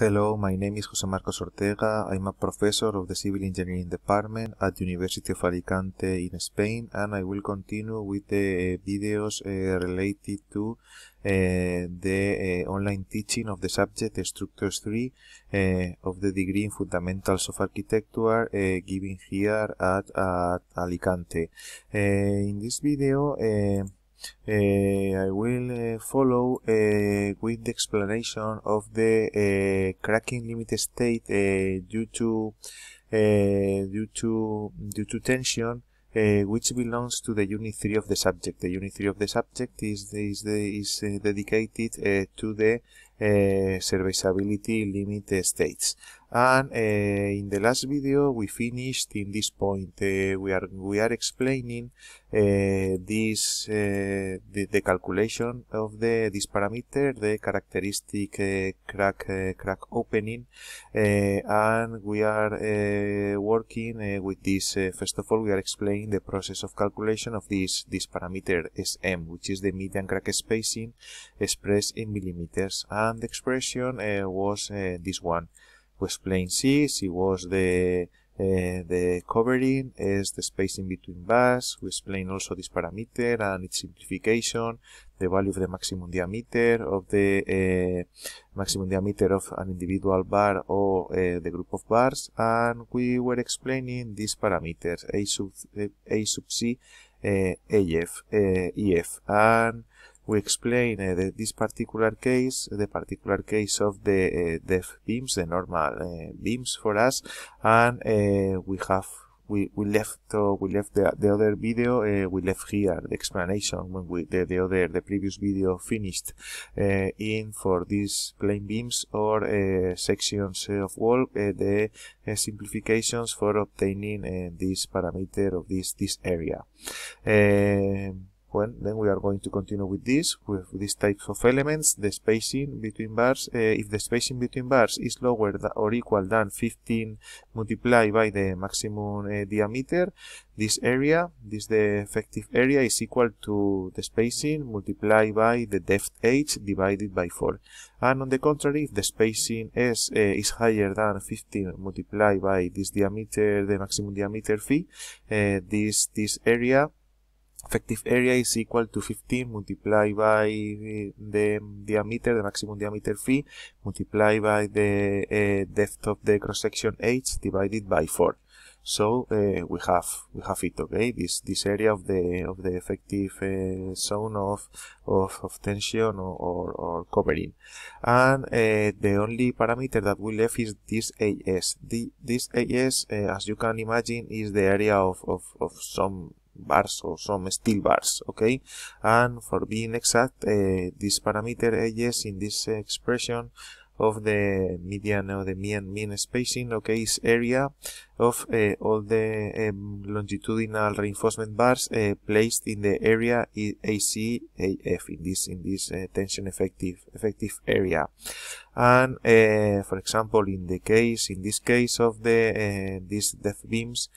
Hello, my name is José Marcos Ortega. I'm a professor of the Civil Engineering Department at the University of Alicante in Spain and I will continue with the eh, videos uh, related to uh, the online teaching of the subject Structures 3 of the degree in Fundamentals of Architecture given here at, at Alicante. in this video, Eh, I will eh, follow eh, with the explanation of the cracking limit state due to due to due to tension uh, which belongs to the unit 3 of the subject. The unit 3 of the subject is is, is uh, dedicated uh, to the serviceability limit states and eh, in the last video we finished in this point eh, we are we are explaining eh, this the, the, calculation of the this parameter the characteristic crack crack opening and we are working with this first of all we are explaining the process of calculation of this this parameter sm which is the median crack spacing expressed in millimeters and the expression was this one was plain C. C was the uh, the covering is the spacing between bars. We explain also this parameter and its simplification, the value of the maximum diameter of the uh, maximum diameter of an individual bar or uh, the group of bars, and we were explaining these parameters a sub a sub c, AF, EF, and we explain uh, the, this particular case, the particular case of the uh, deaf beams, the normal uh, beams for us, and we have we, we left uh, we left the, the other video uh, we left here the explanation when we the, the other the previous video finished uh, in for these plane beams or sections of wall the simplifications for obtaining this parameter of this this area um, when then we are going to continue with this with these types of elements the spacing between bars uh, if the spacing between bars is lower or equal than 15 multiplied by the maximum uh, diameter this area this the effective area is equal to the spacing multiplied by the depth h divided by 4 and on the contrary if the spacing uh, is higher than 15 multiplied by this diameter the maximum diameter phi this this area effective area is equal to 15 multiplied by the, diameter, the maximum diameter phi, multiplied by the uh, depth of the cross-section h divided by 4. So uh, we have we have it okay this this area of the of the effective uh, zone of of, of tension or, or, or covering and the only parameter that we left is this AS the, this AS as you can imagine is the area of, of, of some bars or some steel bars okay and for being exact uh, this parameter edges in this expression of the median or the mean mean spacing okay is area of uh, all the um, longitudinal reinforcement bars uh, placed in the area AC AF in this in this uh, tension effective effective area and for example in the case in this case of the these depth beams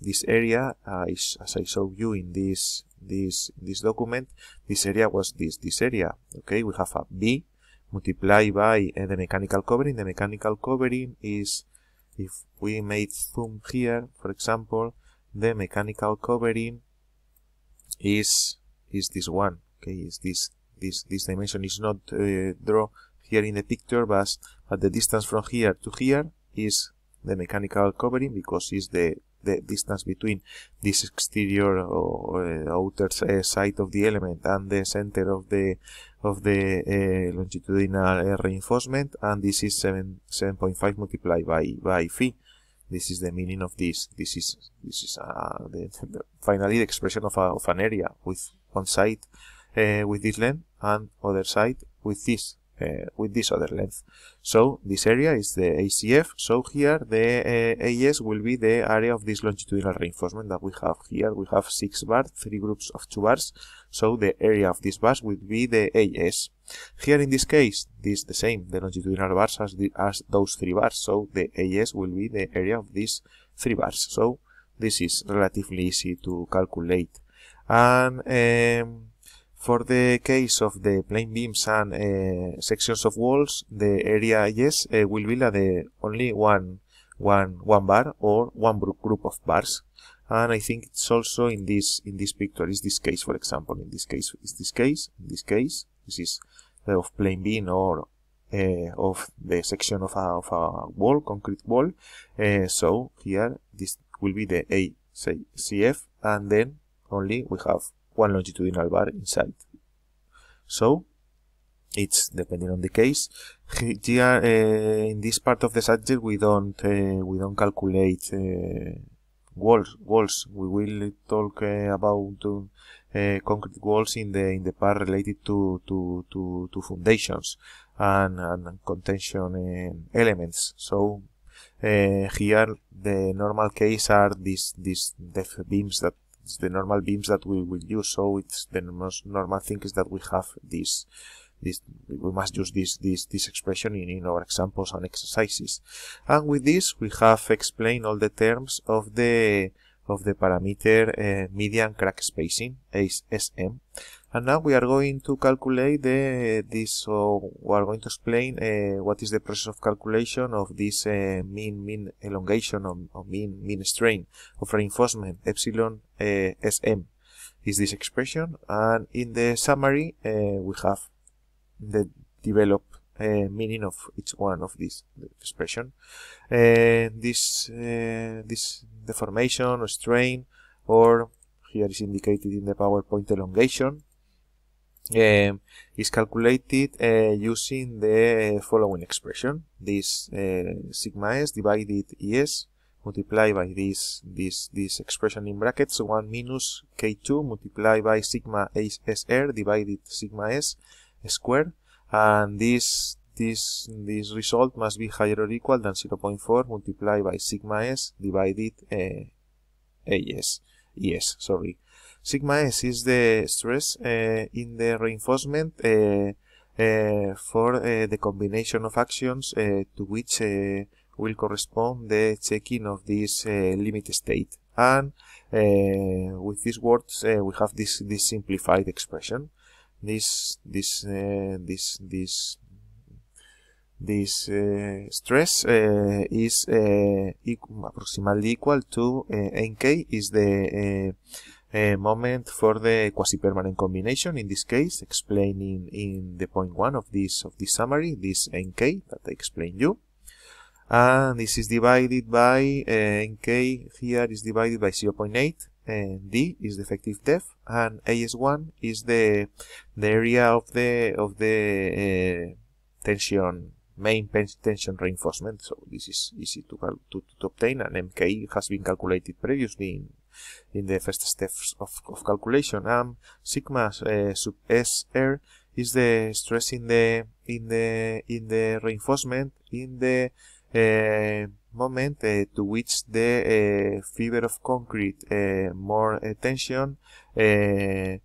this area uh, is as I showed you in this this this document this area was this this area okay we have a b multiplied by uh, the mechanical covering the mechanical covering is if we made zoom here for example the mechanical covering is is this one okay is this this this dimension is not uh, drawn here in the picture but, but the distance from here to here is the mechanical covering because it's the the distance between this exterior or eh, outer eh, side of the element and the center of the of the eh, longitudinal reinforcement and this is 7 7.5 multiplied by by phi this is the meaning of this this is this is uh, the, the, finally the expression of, a, of an area with one side uh, with this length and other side with this uh, with this other length. So this area is the ACF, so here the uh, AS will be the area of this longitudinal reinforcement that we have here. We have 6 bars, 3 groups of 2 bars, so the area of this bars will be the AS. Here in this case, this is the same, the longitudinal bars as, the, as those 3 bars, so the AS will be the area of these 3 bars. So this is relatively easy to calculate. And... Um, for the case of the plane beams and uh, sections of walls, the area yes uh, will be the only one, one, one bar or one group of bars. And I think it's also in this in this picture is this case, for example, in this case is this case, in this case this is the eh, of plane beam or of the section of a, of a wall, concrete wall. so here this will be the A say CF, and then only we have one longitudinal bar inside. So it's depending on the case. Here uh, eh, in this part of the subject we don't uh, we don't calculate uh, walls walls. We will talk about concrete walls in the in the part related to to to, to foundations and, and contention elements. So here the normal case are these these def beams that it's the normal beams that we will use so it's the most normal thing is that we have this this we must use this this this expression in, in our examples and exercises and with this we have explained all the terms of the of the parameter uh, median crack spacing, SM, and now we are going to calculate the, this, so we are going to explain uh, what is the process of calculation of this uh, mean mean elongation or, or, mean mean strain of reinforcement epsilon uh, sm is this expression. And in the summary uh, we have the developed uh, meaning of each one of these expression. Uh, this this deformation or strain or here is indicated in the PowerPoint elongation is um, calculated uh, using the following expression. This uh, sigma s divided es multiplied by this this this expression in brackets 1 minus k2 multiplied by sigma sr divided sigma s squared and this this this result must be higher or equal than 0.4 multiplied by sigma s divided uh, as yes sorry Sigma S is the stress eh, in the reinforcement eh, eh, for the combination of actions to which will correspond the checking of this limit state. And with these words, we have this, this simplified expression. This, this, this, this this uh, stress uh, is uh, approximately equal to nk is the a moment for the quasi-permanent combination in this case explaining in the point one of this of this summary this nk that I explained you and this is divided by uh, eh, nk here is divided by 0.8 and d is the effective depth and as1 is the the area of the of the uh, tension main tension reinforcement so this is easy to, to, to obtain and mk has been calculated previously in in the first steps of, of calculation. And sigma uh, sub s r is the stress in the in the in the reinforcement in the uh, moment uh, to which the uh, fiber of concrete more tension um,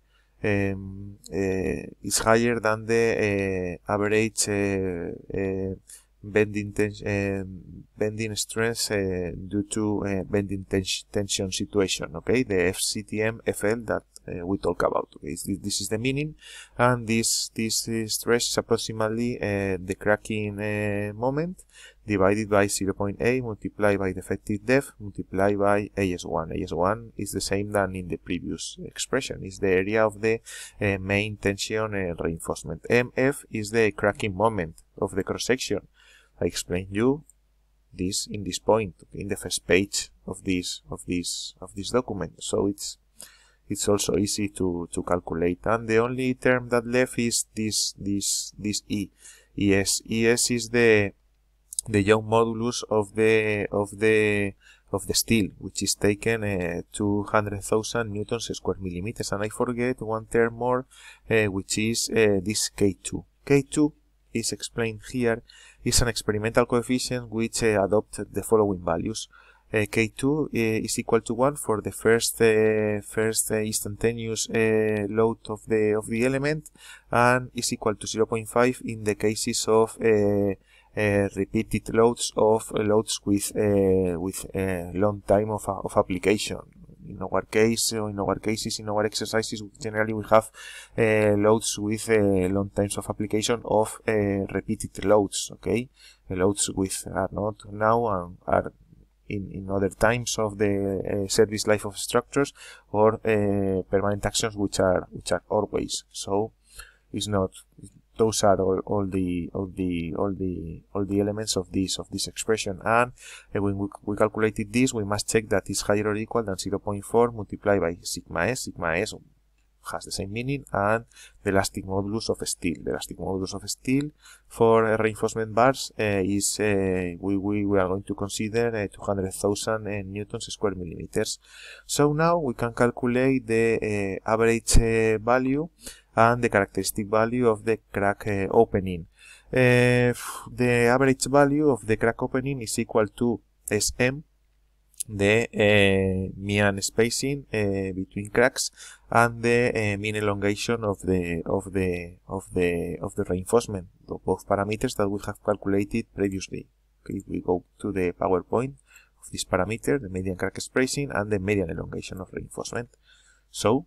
is higher than the average bending, ten eh, bending stress eh, due to eh, bending tension situation, okay? The FCTM FL that uh, we talk about. Okay, this is the meaning, and this this stress is approximately uh, the cracking uh, moment divided by 0.8 multiplied by the effective depth multiplied by AS1. AS1 is the same than in the previous expression. It's the area of the main tension reinforcement. MF is the cracking moment of the cross section I explained you this in this point in the first page of this of this of this document so it's it's also easy to to calculate and the only term that left is this this this e es es is the the young modulus of the of the of the steel which is taken uh, 200,000 newtons square millimeters and I forget one term more uh, which is uh, this K2 K2 is explained here is an experimental coefficient which uh, adopts the following values. Uh, K2 uh, is equal to 1 for the first uh, first uh, instantaneous load of the of the element and is equal to 0.5 in the cases of repeated loads of loads with with long time of, of application in our case, in our cases, in our exercises, generally we have eh, loads with eh, long times of application of eh, repeated loads, okay? loads with are not now and are in, in other times of the uh, service life of structures or uh, permanent actions which are which are always so it's not those are all, all the all the all the all the elements of this of this expression and uh, when we, we, calculated this we must check that it's higher or equal than 0.4 multiplied by sigma s sigma s has the same meaning and the elastic modulus of steel the elastic modulus of steel for uh, reinforcement bars uh, is we, we, we are going to consider 200,000 newtons square millimeters so now we can calculate the average value and the characteristic value of the crack uh, opening. Uh, the average value of the crack opening is equal to SM, the uh, mean spacing between cracks, and the mean elongation of the of the of the of the reinforcement. Both parameters that we have calculated previously. Okay, if we go to the PowerPoint of this parameter, the median crack spacing and the median elongation of reinforcement. So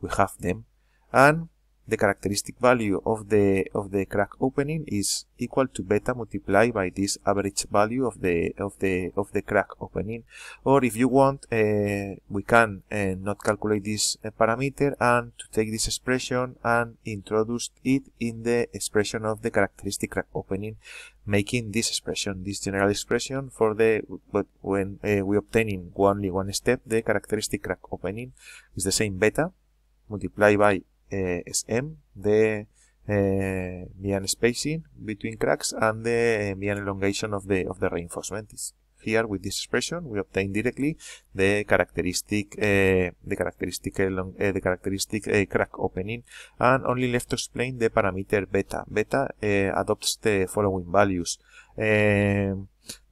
we have them and the characteristic value of the of the crack opening is equal to beta multiplied by this average value of the of the of the crack opening or if you want uh, we can uh, not calculate this uh, parameter and to take this expression and introduce it in the expression of the characteristic crack opening making this expression this general expression for the but when uh, we obtaining only one step the characteristic crack opening is the same beta multiplied by Eh, SM, the eh, median spacing between cracks and the eh, median elongation of the, of the reinforcement. here with this expression we obtain directly the characteristic uh, the characteristic long, uh, the characteristic uh, crack opening and only left to explain the parameter beta beta adopts the following values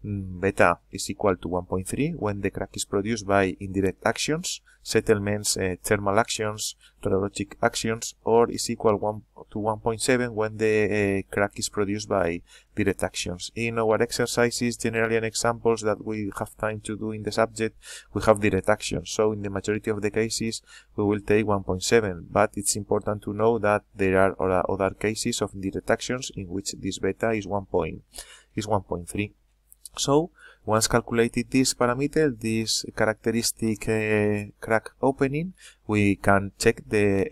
beta is equal to 1.3 when the crack is produced by indirect actions, settlements, uh, thermal actions, radiologic actions, or is equal one to 1.7 when the uh, crack is produced by direct actions. In our exercises, generally in examples that we have time to do in the subject, we have direct actions. So in the majority of the cases, we will take 1.7, but it's important to know that there are other cases of direct actions in which this beta is 1. is 1.3. So once calculated this parameter, this characteristic uh, crack opening, we can check the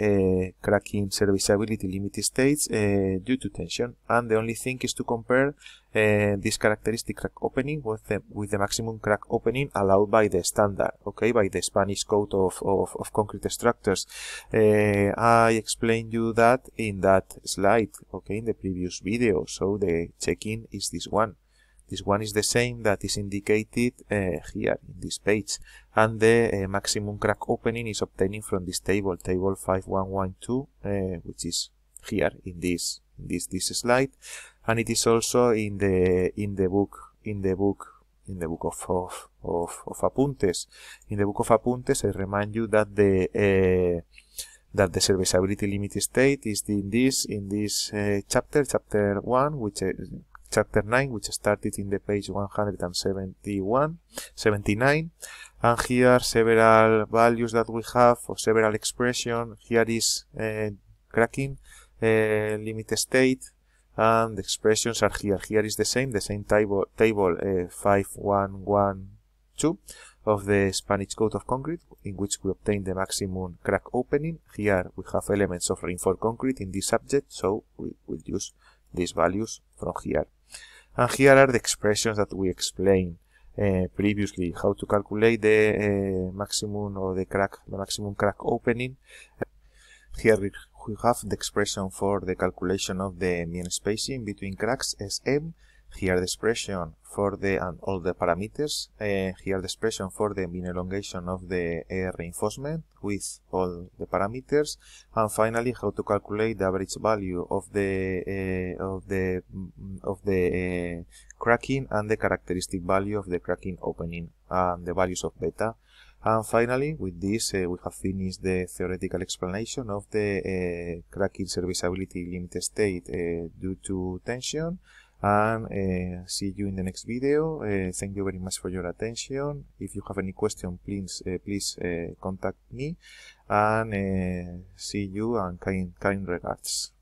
uh, cracking serviceability limit states uh, due to tension. And the only thing is to compare uh, this characteristic crack opening with the, with the maximum crack opening allowed by the standard, okay, by the Spanish Code of, of, of Concrete Structures. Uh, I explained you that in that slide, okay, in the previous video. So the checking is this one. This one is the same that is indicated uh, here in this page. And the uh, maximum crack opening is obtained from this table, table 5112, uh, which is here in this, this, this slide. And it is also in the, in the book, in the book in the book of, of, of, of, Apuntes. In the book of Apuntes, I remind you that the uh, that the serviceability limit state is in this in this uh, chapter, chapter one, which is uh, chapter 9, which started in the page 171, 79. And here several values that we have for several expression. Here is uh, cracking uh, limit state and the expressions are here. Here is the same, the same table, table uh, 5112 of the Spanish Code of Concrete, in which we obtain the maximum crack opening. Here we have elements of reinforced concrete in this subject, so we will use these values from here. And ah, here are the expressions that we explained uh, previously, how to calculate the uh, maximum or the crack, the maximum crack opening. Here we have the expression for the calculation of the mean spacing between cracks, Sm, here the expression for the and all the parameters. Uh, here the expression for the mean elongation of the uh, reinforcement with all the parameters. And finally, how to calculate the average value of the uh, of the mm, of the eh, cracking and the characteristic value of the cracking opening and the values of beta. And finally, with this, uh, we have finished the theoretical explanation of the uh, cracking serviceability limit state uh, due to tension and eh, see you in the next video. Eh, thank you very much for your attention. If you have any question, please eh, please contact me. And see you and kind kind regards.